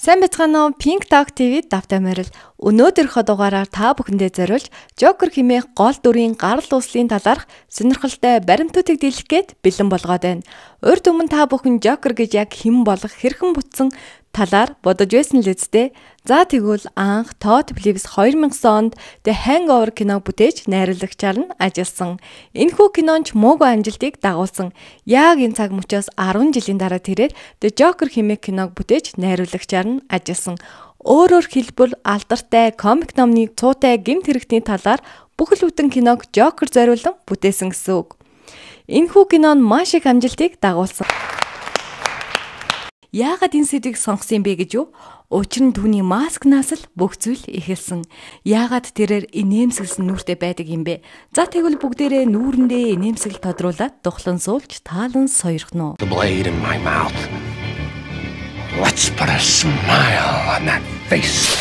Сайн бацгаана уу? Pink Talk TV давтамаарл. Өнөөдрийнхөө дугаараар та бүхэндээ зориулж Joker хэмээх гол дүрийн гарал үүслийн талаарх сонирхолтой баримтуудыг дэлгэх гээд бэлэн болгоод байна. Урд өмнө та бүхэн Joker гэж яг хэн болох, хэрхэн бүтсэн, талаар бодож байсан л үсттэй. За тэгвэл анх Todd Phillips 2009 онд The Hangover киног бүтээж найруулагчаар нь ажилласан. Энэхүү кинонч муугүй амжилтыг дагуулсан. Яг энэ цаг мөчөөс 10 жилийн дараа тэрээр The Joker хэмээх киног бүтээж найруулагчаар нь ажилласан. Өөрөөр хэлбэл алдартай комик номны цуутай гэмт хэрэгтний талаар бүхэл бүтэн киног Joker зориулсан бүтээсэн гэсэн үг. Энэхүү кино нь маш их амжилтыг дагуулсан яагаад энэ сэдвийг сонгосон бэ гэж юу? Учир нь түүний маскнаас л бүх зүйл эхэлсэн. Яагаад тэрээр инээмсэглсэн нүртэй байдаг юм бэ? За тэгвэл бүгдээрээ нүүрэндээ инээмсэгл тодруулаад тухлан суулж таалан сойрхно. Let's put a smile on that face.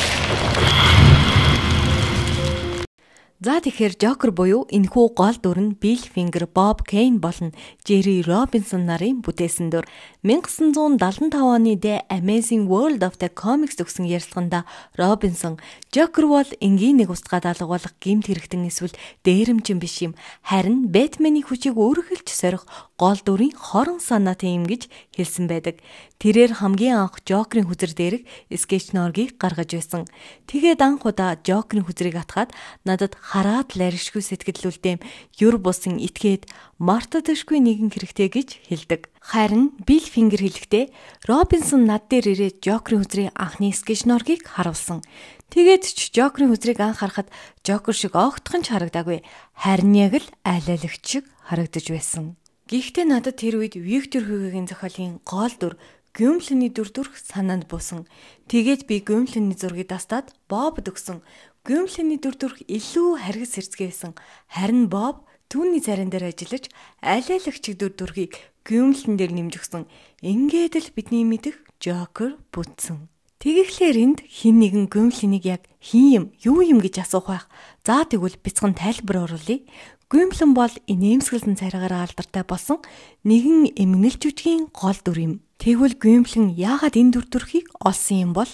За тэгэхээр Joker буюу энхүү гол дүр нь Bill Finger, Bob Kane болон Jerry Robinson нарын бүтээсэн дүр. 1975 оны The Amazing World of the Comics төгсөн ярилцлаганда Робинсон Joker бол энгийн нэг устгаад алга болох гэмт хэрэгтэн эсвэл дээрэмжин биш юм. Харин Бэтмений хүчийг өөрөглөж сорих гол дүрийн хорон санаатай юм гэж хэлсэн байдаг. Тэрээр хамгийн анх Joker-ийн хүзэр дээрх sketch норгийг гаргаж байсан. Тэгээд анх удаа Joker-ийн хүзрийг атгаад надад хараад ларишгүй сэтгэллүүлдэм. Юр бусын итгээд Марта дэшгүй нэгэн хэрэгтэй гэж хэлдэг. Харин Бил Фингер хэлэхдээ Робинсон над дээр ирээд Жокерийн үзрийн анхны скетч норгийг харуулсан. Тэгээд ч Жокерийн үзрийг анх харахад Жокер шиг огтхон ч харагдаагүй. Харин яг л алиалагч шиг харагдаж байсан. Гэхдээ надад тэр үед Виктор Хюгегийн зохиолын гол дүр Гүмлэний дүр дүрх санаанд буусан. Тэгээд би Гүмлэний зургийг дастаад Бобд өгсөн. Гүмлэний дүр дүрх илүү харгас сэрцгээсэн. Харин Боб түүний царин дээр ажиллаж аль аль чигдүр дүрхийг гүмлтэн дээр нэмж өгсөн. Ингээд л бидний мэдэх Жокер бүтсэн. Тэгэхлээр энд хин нэгэн гүмлэнийг яг хин юм, юу юм гэж асуух байх. За тэгвэл бяцхан тайлбар оруулъя. Гүмлэн бол инээмсэглэн царайгаар алдартай болсон нэгэн эмгэнэл жүжигний гол дүр юм. Тэгвэл гүмлэн яагаад энэ дүр төрхийг олсон юм бол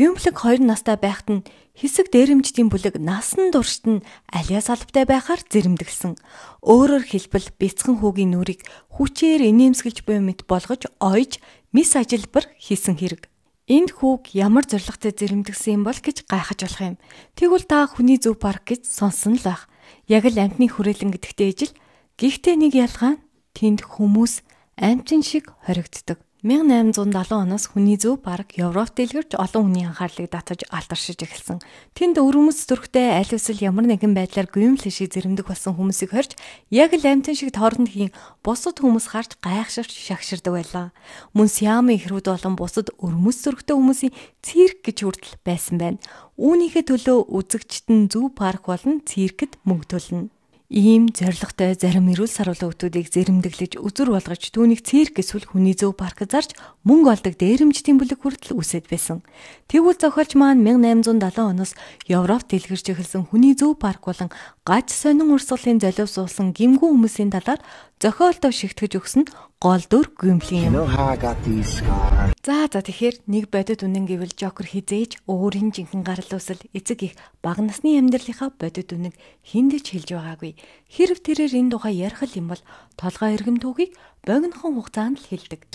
Гүмплэг 2 настай байхад нь хэсэг дээрэмжтийн бүлэг насан туршид нь алиас албатай байхаар зэрэмдгэлсэн. Өөрөөр хэлбэл бяцхан хүүгийн нүрийг хүчээр инээмсэглэж буй мэд болгож ойж мис ажилбар хийсэн хэрэг. Энд хүүг ямар зоригтой зэрэмдгсэн юм бол гэж гайхаж болох юм. Тэгвэл та хүний зөв парк гэж сонсон л байх. Яг л амтны хүрээлэн гэдэгтэй ижил гихтээ нэг ялгаа нь тэнд хүмүүс амтын шиг хоригддаг. 1870 оноос хүний зөв баг Европ дэлгэрч олон хүний анхаарлыг татаж алдаршиж эхэлсэн. Тэнд өрмөс зүрхтэй аль эсвэл ямар нэгэн байдлаар гүймэл шиг зэрэмдэг болсон хүмүүсийг хорж яг л амтэн шиг тоорнд хийн бусад хүмүүс гарч гайхширч шагширдаг байлаа. Мөн Сиамын хэрүүд болон бусад өрмөс зүрхтэй хүмүүсийн цирк гэж хүртэл байсан байна. Үүнийхээ төлөө үзэгчтэн зөв парк болон циркэд мөнгө төлнө. Ийм зоригтой зарим эрүүл саруулын өгтүүдийг зэрэмдэглэж үзүр болгож түүнийг цирк эсвэл хүний зөв парк зарж мөнгө олдог дээрэмжтийн бүлэг хүртэл үсэд байсан. Тэгвэл зохиолч маань 1870 оноос Европ дэлгэрч эхэлсэн хүний зөв парк болон гач сонин урсгалын золиосуулсан гимгүү хүмүүсийн талаар зохиолтов шигтгэж өгсөн гол дүр гүмлийн юм. За за тэгэхээр нэг бодит үнэн гэвэл Жокер хизээж өөрийн жинхэнэ гарал үүсэл эцэг их бага насны амьдралынхаа бодит үнэг хиндэж хэлж байгаагүй. Хэрв тэрээр энэ тухай ярих юм бол толгой эргэмтүүгийг богинохон хугацаанд л хэлдэг.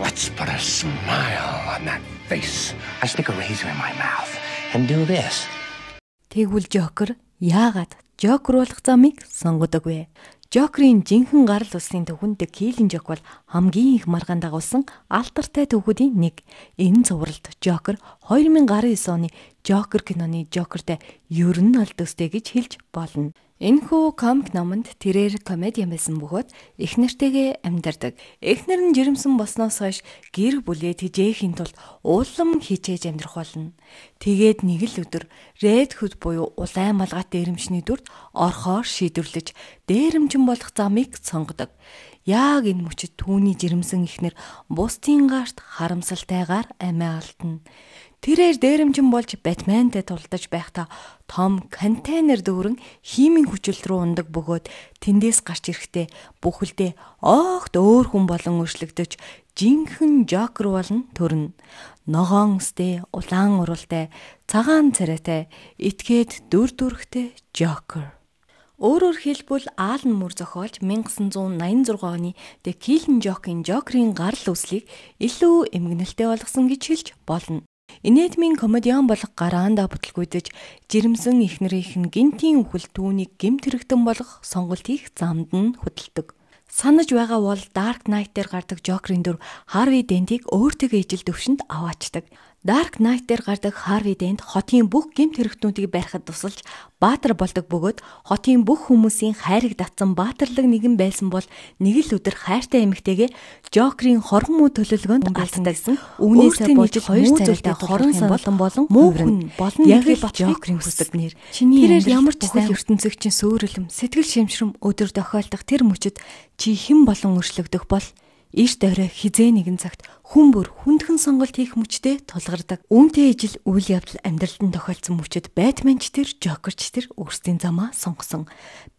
Let's put a smile on that face. I stick a razor in my mouth and do this. Тэгвэл Жокер яагаад Жокер болох замыг сонгодог вэ? Жокерийн жинхэнэ гарал улсын төвөнд Килийн Жок бол хамгийн их маргаан дагуулсан алтартай төвүүдийн нэг. Энэ цувралд Жокер 2019 оны Жокер киноны Жокертэй ер нь алд төстэй гэж хэлж болно. Энэхүү комик номонд тэрээр комедиан байсан бөгөөд эхнэртэйгээ амьдардаг. Эхнэр нь жирэмсэн босноос хойш гэр бүлээ тэжээхийн тулд уулам хичээж амьдрах болно. Тэгээд нэг л өдөр Red Hood буюу улаан малгайтай дээрэмчний дүрд орхоор шийдвэрлэж дээрэмчин болох замыг сонгодог. Яг энэ мөчөд түүний жирэмсэн ихнэр бусдын гарт харамсалтайгаар амиа алдна. Тэрээр дээрэмжин болж Батмантай тулдаж байхдаа том контейнер дүүрэн хиймийн хүчил рүү ундаг бөгөөд тэндээс гарч ирэхдээ бүхэлдээ огт өөр хүн болон өөрчлөгдөж жинхэнэ жокер болон төрнө. Ногоон өстэй, улаан уралтай, цагаан царайтай, итгээд дүр дүрхтэй жокер. Өөрөөр хэлбэл Аалан Мөр зохиолж 1986 оны The Killing Joke-ийн Joker-ийн гарал үүслийг илүү эмгэнэлтэй болгосон гэж хэлж болно. Инээдмийн комедиан болох гараанда бүтлгүүдэж жирэмсэн их нэрийнхэн гинтийн үхэл түүнийг гэмт хэрэгтэн болох сонголт хийх замд нь хөдөлдөг. Санаж байгаа бол Dark Knight дээр гардаг Joker-ийн дүр Harvey Dent-ийг өөртөө ижил төвшөнд аваачдаг. Dark Knight дээр гардаг Harvey Dent хотын бүх гэмт хэрэгтнүүдийг барихад тусалж баатар болдог бөгөөд хотын бүх хүмүүсийн хайрыг татсан баатарлаг нэгэн байсан бол нэг л өдөр хайртай эмэгтэйгээ Joker-ийн хорон муу төлөвлөгөөнд алдсан гэсэн үгнээсээ болж хоёр царайлтай хорон сонлон болон муу хүн болон яг л Joker-ийн хүсдэг нэр. Тэрээр ямар ч сайн ертөнцөгчийн сөөрөлм, сэтгэл шимшрэм өдөр тохиолдох тэр мөчөд чи хэн болон өршлөгдөх бол эрт орой хизээ нэгэн цагт хүн бүр хүндхэн сонголт хийх мөчтэй тулгардаг. Үүнтэй ижил үйл явдал амьдралдан тохиолдсон мөчөд Бэтменч тэр, Жокерч тэр өөрсдийн замаа сонгосон.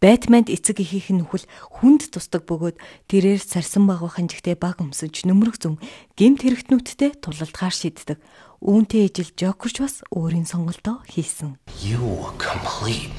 Бэтменд эцэг ихийнх нь нүхэл хүнд тусдаг бөгөөд тэрээр сарсан багва ханжигтэй баг өмсөж нөмрөх зүүн гемт хэрэгтнүүдтэй тулалдгаар шийддэг. Үүнтэй ижил Жокерч бас өөрийн сонголтоо хийсэн. You complete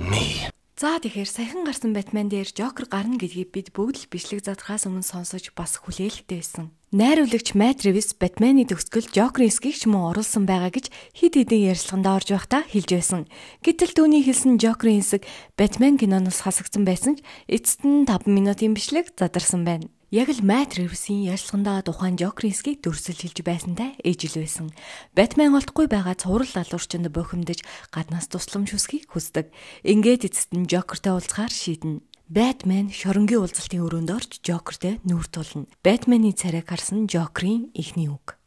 me. За тэгэхээр саяхан гарсан Батман дээр Жокер гарна гэдгийг бид бүгд л бичлэг задхаас өмнө сонсож бас хүлээлттэй байсан. Найруулагч Мэт Ривис Батманы төгсгөл Жокерийн эсгийг ч мөн оруулсан байгаа гэж хид хідэн ярилцлаганд орж байхдаа хэлж байсан. Гэтэл түүний хэлсэн Жокерийн эсэг Батман киноноос хасагдсан байсан ч эцэст нь 5 минутын бичлэг задарсан байна. Яг л Мэт Ривсийн ярилцлагандаа тухайн Жокринскийг дүрсэлжилж байсантай ижил байсан. Батман олдохгүй байгаа цуврал алуурчинд бохимдож гаднаас тусламжүсхийг хүсдэг. Ингээд эцэст нь Жокертэй уулзахаар шийднэ. Батман шоронгийн уулзалтын өрөөнд орж Жокертэй нүр тулна. Батманы царайг харсан Жокерийн ихний үг.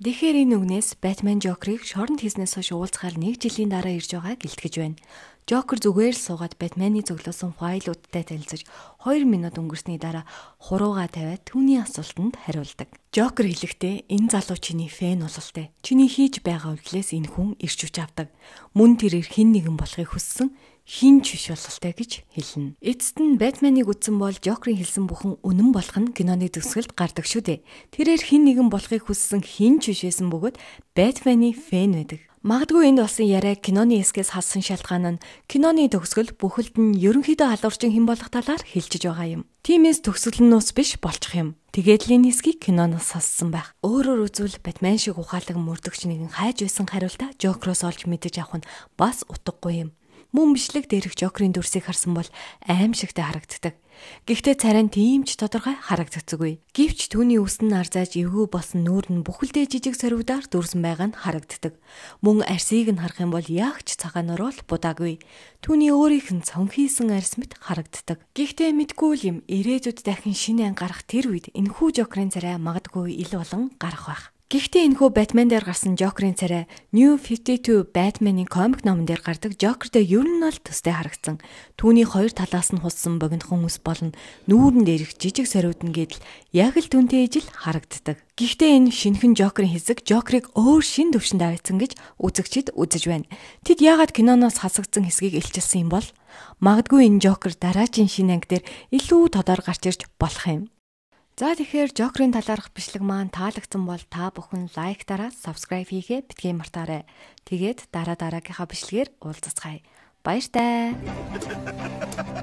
Тэгэхээр энэ үгнээс Батман Жокерийг шоронд хийснээс хойш уулзахаар 1 жилийн дараа ирж байгааг илтгэж байна. Жокер зүгээр л суугаад Батманы зөвлөсөн файлуудтай танилцаж 2 минут өнгөрсний дараа хуруугаа тавиад түүний асуултанд хариулдаг. Жокер хэлэхдээ энэ залуу чиний фэн бололтой. Чиний хийж байгаа үйлээс энэ хүн ирч үч авдаг. Мөн тэр их хин нэгэн болохыг хүссэн хин ч биш бололтой гэж хэлнэ. Эцэст нь Батманыг үтсэн бол Жокерийн хэлсэн бүхэн үнэн болох нь киноны төгсгөлд гардаг шүү дээ. Тэрээр хин нэгэн болохыг хүссэн хин ч биш байсан бөгөөд Батманы фэн байдаг. Магадгүй энд болсон яриа киноны эсгээс хассан шалтгаан нь киноны төгсгөл бүхэлд нь ерөнхийдөө халуурчин хэн болох талаар хэлчихэж байгаа юм. Тимээс төгсгөл нь ус биш болчих юм. Тэгээд л энэ хэсгийг киноноос хассан байх. Өөрөөр үзвэл Батман шиг ухаалаг мөрдөгч нэгэн хайж байсан хариултаа Жокроос олж мэдэж авах нь бас утгагүй юм. Мөн бичлэг дээрх Жокерийн дүрсийг харсан бол аимшигтай харагддаг. Гэхдээ царай нь тийм ч тодорхой харагдцаггүй. Гэвч түүний үсэн нар зааж эвгүй болсон нүүр нь бүхэлдээ жижиг соригдаар дүрсэн байгаа нь харагддаг. Мөн арсыг нь харах юм бол яг ч цагаанаар бол будаагүй. Түүний өөрийнх нь цонхийсэн арс мэт харагддаг. Гэхдээ мэдгүй л юм. Ирээдүйд дахин шинэ анги гарах тэр үед энэхүү жокрын царай магадгүй ил болон гарах байх. Гэхдээ энэхүү Batman дээр гарсан Joker-ийн царай New 52 Batman-ийн комик номон дээр гардаг Joker-тэй ер нь бол төстэй харагдсан. Түүний хоёр талаас нь хулсан богинохон ус болно, нүүрэнд ирэх жижиг сариуд нь гэдэл яг л түнтэй ижил харагддаг. Гэхдээ энэ шинхэн Joker-ийн хэсэг Joker-ыг өөр шин төвшөнд аваадсан гэж үзэгчид үзэж байна. Тэд яагаад киноноос хасагдсан хэсгийг илчилсэн юм бол? Магадгүй энэ Joker дараачийн шинэ анги дээр илүү тодор гарч ирж болох юм. За тэгэхээр Жокерийн талаарх бичлэг маань таалагдсан бол та бүхэн лайк дараа subscribe хийгээ битгий мартаарай. Тэгээд дараа дараагийнхаа бичлэгээр уулзцгаая. Баяртай.